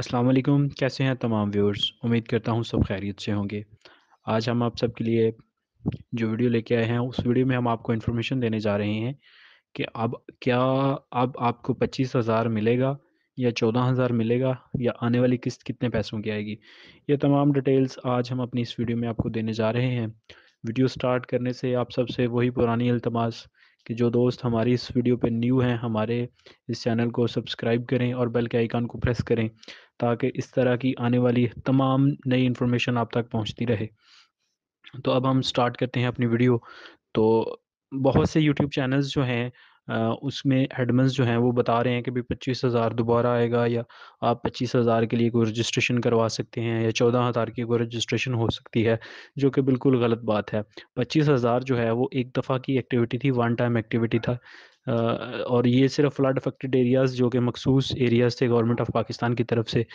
अस्सलाम वालेकुम कैसे हैं तमाम व्यूअर्स उम्मीद करता हूँ सब खैरियत से होंगे आज हम आप सब के लिए जो वीडियो लेके आए हैं उस वीडियो में हम आपको इन्फॉर्मेशन देने जा रहे हैं कि अब क्या अब आपको पच्चीस हज़ार मिलेगा या चौदह हज़ार मिलेगा या आने वाली किस्त कितने पैसों की आएगी ये तमाम डिटेल्स आज हम अपनी इस वीडियो में आपको देने जा रहे हैं वीडियो स्टार्ट करने से आप सबसे वही पुरानी अल्तमास कि जो दोस्त हमारी इस वीडियो पे न्यू हैं हमारे इस चैनल को सब्सक्राइब करें और बेल के आइकन को प्रेस करें ताकि इस तरह की आने वाली तमाम नई इन्फॉर्मेशन आप तक पहुंचती रहे तो अब हम स्टार्ट करते हैं अपनी वीडियो तो बहुत से यूट्यूब चैनल्स जो हैं उसमें एडमंस जो हैं वो बता रहे हैं कि भाई पच्चीस हज़ार दोबारा आएगा या आप पच्चीस हज़ार के लिए कोई रजिस्ट्रेशन करवा सकते हैं या चौदह हज़ार की कोई रजिस्ट्रेशन हो सकती है जो कि बिल्कुल गलत बात है पच्चीस हज़ार जो है वो एक दफ़ा की एक्टिविटी थी वन टाइम एक्टिविटी था और ये सिर्फ फ्लड अफेक्टेड एरियाज़ जो कि मखसूस एरियाज़ थे गवर्नमेंट ऑफ पाकिस्तान की तरफ से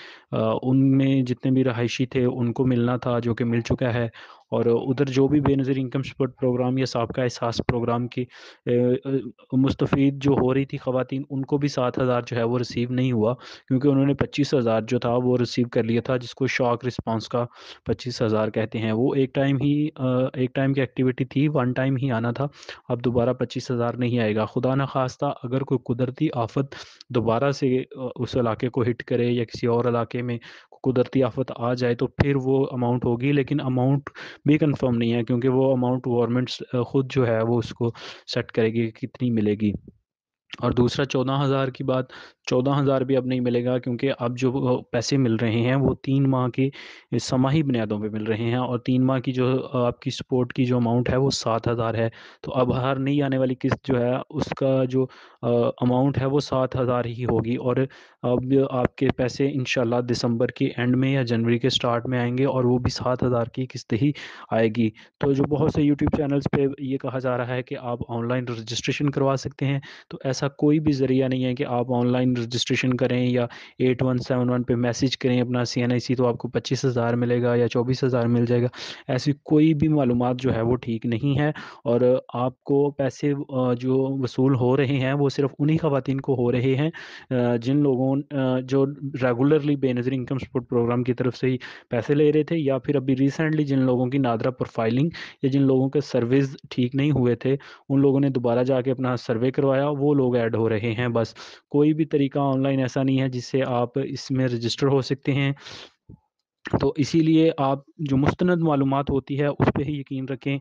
उनमें जितने भी रहायशी थे उनको मिलना था जो कि मिल चुका है और उधर जो भी बेनज़ीर इनकम सपोर्ट प्रोग्राम या सबका एहसास प्रोग्राम की मुस्तफ़ जो हो रही थी ख़वान उनको भी सात हज़ार जो है वो रिसीव नहीं हुआ क्योंकि उन्होंने पच्चीस हज़ार जो था वो रिसीव कर लिया था जिसको शॉक रिस्पॉन्स का पच्चीस हज़ार कहते हैं वो एक टाइम ही एक टाइम की एक्टिविटी थी वन टाइम ही आना था अब दोबारा पच्चीस हज़ार नहीं आएगा खुदा ना खास्ता अगर कोई कुदरती आफत दोबारा से उस इलाके को हिट करे या किसी और इलाके में कुदरती आफत आ जाए तो फिर वो अमाउंट होगी लेकिन अमाउंट भी कंफर्म नहीं है क्योंकि वो अमाउंट गवर्नमेंट खुद जो है वो उसको सेट करेगी कितनी मिलेगी और दूसरा चौदह हज़ार की बात चौदह हज़ार भी अब नहीं मिलेगा क्योंकि अब जो पैसे मिल रहे हैं वो तीन माह के समाही बुनियादों पे मिल रहे हैं और तीन माह की जो आपकी सपोर्ट की जो अमाउंट है वो सात हज़ार है तो अब हर नई आने वाली किस्त जो है उसका जो अमाउंट है वो सात हज़ार ही होगी और अब आपके पैसे इन दिसंबर के एंड में या जनवरी के स्टार्ट में आएंगे और वो भी सात हज़ार की किस्त ही आएगी तो जो बहुत से यूट्यूब चैनल्स पर ये कहा जा रहा है कि आप ऑनलाइन रजिस्ट्रेशन करवा सकते हैं तो ऐसा ऐसा कोई भी ज़रिया नहीं है कि आप ऑनलाइन रजिस्ट्रेशन करें या एट वन सेवन वन पर मैसेज करें अपना सी एन आई सी तो आपको पच्चीस हज़ार मिलेगा या चौबीस हज़ार मिल जाएगा ऐसी कोई भी मालूम जो है वो ठीक नहीं है और आपको पैसे जो वसूल हो रहे हैं वो सिर्फ उन्हीं खातन को हो रहे हैं जिन लोगों जो regularly Benazir income support programme की तरफ से ही पैसे ले रहे थे या फिर अभी रिसेंटली जिन लोगों की नादरा प्रोफाइलिंग या जिन लोगों के सर्विस ठीक नहीं हुए थे उन लोगों ने दोबारा जाके अपना सर्वे करवाया वो लोग लोग ऐड हो रहे हैं बस कोई भी तरीका ऑनलाइन ऐसा नहीं है जिससे आप इसमें रजिस्टर हो सकते हैं तो इसीलिए आप जो मुस्तंद मालूम होती है उस पर ही यकीन रखें